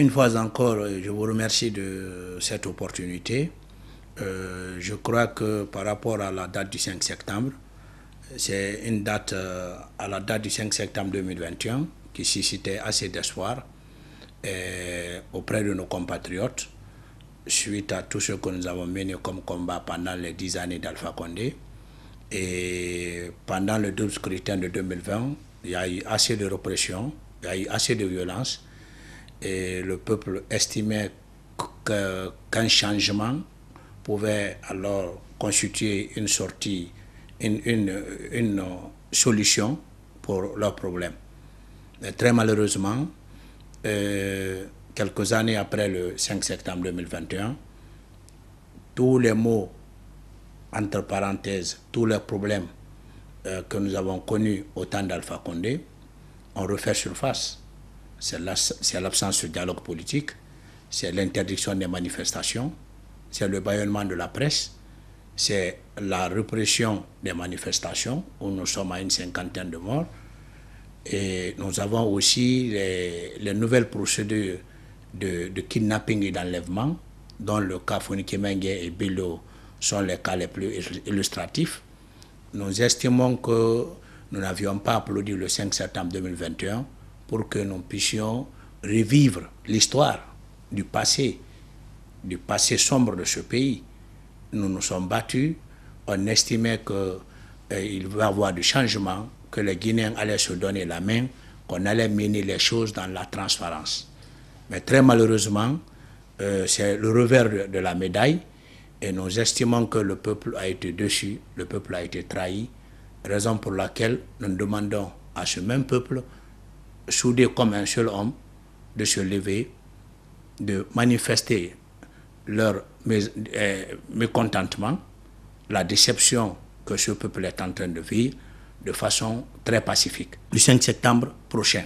Une fois encore, euh, je vous remercie de cette opportunité. Euh, je crois que par rapport à la date du 5 septembre, c'est une date, euh, à la date du 5 septembre 2021, qui suscitait assez d'espoir auprès de nos compatriotes suite à tout ce que nous avons mené comme combat pendant les dix années d'Alpha Condé. Et pendant le double scrutin de 2020, il y a eu assez de répression, il y a eu assez de violence et le peuple estimait qu'un changement pouvait alors constituer une sortie, une, solution pour leurs problèmes. très malheureusement, euh, quelques années après le 5 septembre 2021, tous les mots, entre parenthèses, tous les problèmes euh, que nous avons connus au temps d'Alpha Condé ont refait surface c'est l'absence de dialogue politique, c'est l'interdiction des manifestations, c'est le baillonnement de la presse, c'est la répression des manifestations, où nous sommes à une cinquantaine de morts. Et nous avons aussi les, nouvelles procédures de, kidnapping et d'enlèvement, dont le cas Kemengue et Bilo sont les cas les plus illustratifs. Nous estimons que nous n'avions pas applaudi le 5 septembre 2021 pour que nous puissions revivre l'histoire du passé, du passé sombre de ce pays. Nous nous sommes battus, on estimait qu'il eh, va y avoir du changement, que les Guinéens allaient se donner la main, qu'on allait mener les choses dans la transparence. Mais très malheureusement, euh, c'est le revers de, la médaille et nous estimons que le peuple a été déçu, le peuple a été trahi, raison pour laquelle nous demandons à ce même peuple soudés comme un seul homme, de se lever, de manifester leur euh, mécontentement, la déception que ce peuple est en train de vivre de façon très pacifique. Le 5 septembre prochain,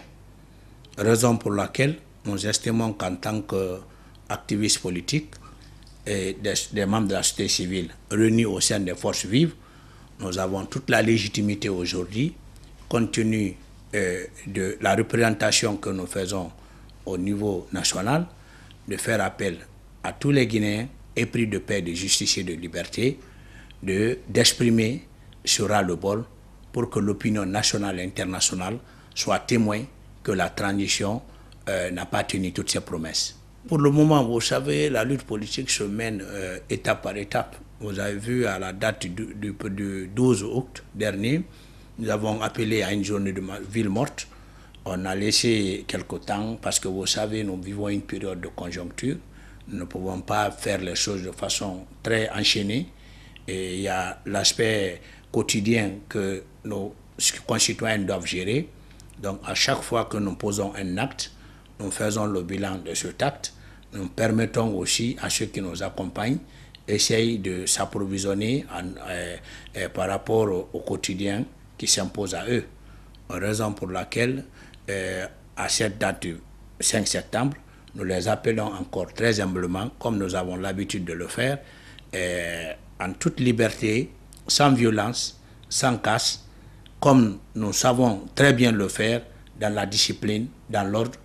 raison pour laquelle nous estimons qu'en tant qu'activistes politiques et des, membres de la société civile réunis au sein des forces vives, nous avons toute la légitimité aujourd'hui, compte euh, de la représentation que nous faisons au niveau national, de faire appel à tous les Guinéens épris de paix, de justice et de liberté, d'exprimer sur le bol pour que l'opinion nationale et internationale soit témoin que la transition euh, n'a pas tenu toutes ses promesses. Pour le moment, vous savez, la lutte politique se mène euh, étape par étape. Vous avez vu à la date du 12 août dernier, nous avons appelé à une journée de ville morte. On a laissé quelque temps parce que vous savez, nous vivons une période de conjoncture. Nous ne pouvons pas faire les choses de façon très enchaînée. Et il y a l'aspect quotidien que nos concitoyens doivent gérer. Donc à chaque fois que nous posons un acte, nous faisons le bilan de cet acte. Nous permettons aussi à ceux qui nous accompagnent d'essayer de s'approvisionner euh, euh, par rapport au quotidien qui s'imposent à eux. Raison pour laquelle, euh, à cette date du 5 septembre, nous les appelons encore très humblement, comme nous avons l'habitude de le faire, euh, en toute liberté, sans violence, sans casse, comme nous savons très bien le faire dans la discipline, dans l'ordre,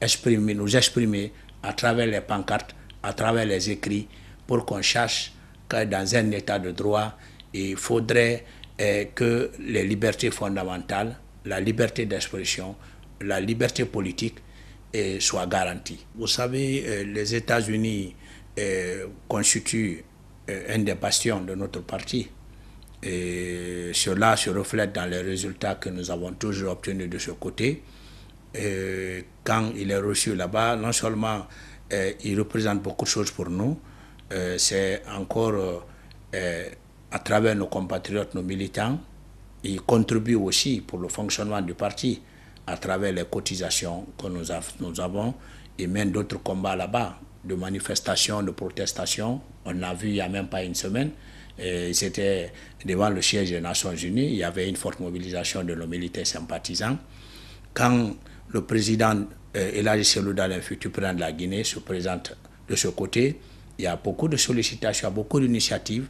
exprimer, nous exprimer à travers les pancartes, à travers les écrits, pour qu'on cherche que dans un état de droit, il faudrait que les libertés fondamentales, la liberté d'expression, la liberté politique eh, soient garanties. Vous savez, eh, les États-Unis eh, constituent un des bastions de notre parti. Et cela se reflète dans les résultats que nous avons toujours obtenus de ce côté. quand il est reçu là-bas, non seulement il représente beaucoup de choses pour nous, c'est encore à travers nos compatriotes, nos militants, ils contribuent aussi pour le fonctionnement du parti à travers les cotisations que nous, avons et mènent d'autres combats là-bas, de manifestations, de protestations. On a vu il n'y a même pas une semaine. C'était devant le siège des Nations Unies. Il y avait une forte mobilisation de nos militaires sympathisants. Quand le président euh, Elage le futur président de la Guinée, se présente de ce côté, il y a beaucoup de sollicitations, beaucoup d'initiatives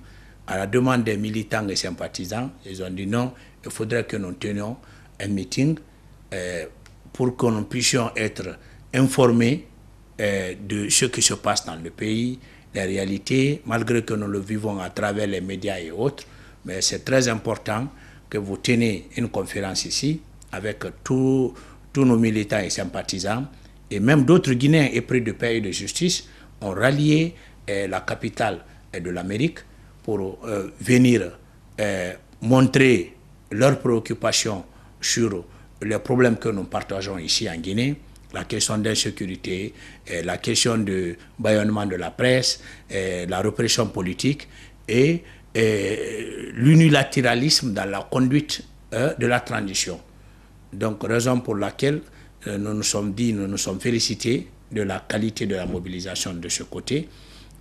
à la demande des militants et sympathisants, ils ont dit non, il faudrait que nous tenions un meeting euh, pour que nous puissions être informés euh, de ce qui se passe dans le pays, les réalités, malgré que nous le vivons à travers les médias et autres. Mais c'est très important que vous teniez une conférence ici avec tous nos militants et sympathisants et même d'autres Guinéens épris de paix et de justice ont rallié euh, la capitale de l'Amérique pour euh, venir euh, montrer leurs préoccupations sur les problèmes que nous partageons ici en Guinée, la question d'insécurité, euh, la question du baillonnement de la presse, et la répression politique et, l'unilatéralisme dans la conduite de la transition. Donc, raison pour laquelle nous nous sommes dit, nous nous sommes félicités de la qualité de la mobilisation de ce côté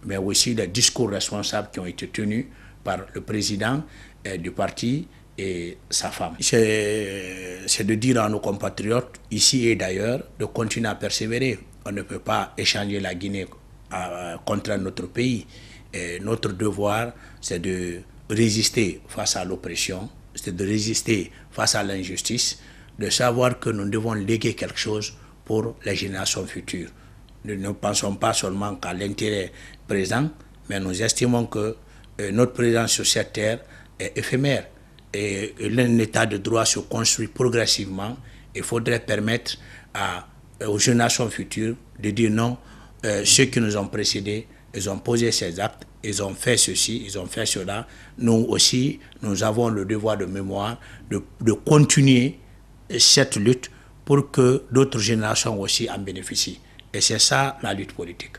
mais aussi les discours responsables qui ont été tenus par le président eh, du parti et sa femme. C'est de dire à nos compatriotes, ici et d'ailleurs, de continuer à persévérer. On ne peut pas échanger la Guinée euh, contre notre pays. Et notre devoir, c'est de résister face à l'oppression, c'est de résister face à l'injustice, de savoir que nous devons léguer quelque chose pour les générations futures. Nous ne pensons pas seulement qu'à l'intérêt présent, mais nous estimons que euh, notre présence sur cette terre est éphémère et, l'État état de droit se construit progressivement. Il faudrait permettre euh, aux générations futures de dire non, euh, ceux qui nous ont précédés, ils ont posé ces actes, ils ont fait ceci, ils ont fait cela. Nous aussi, nous avons le devoir de mémoire de continuer cette lutte pour que d'autres générations aussi en bénéficient. Et c'est ça la lutte politique.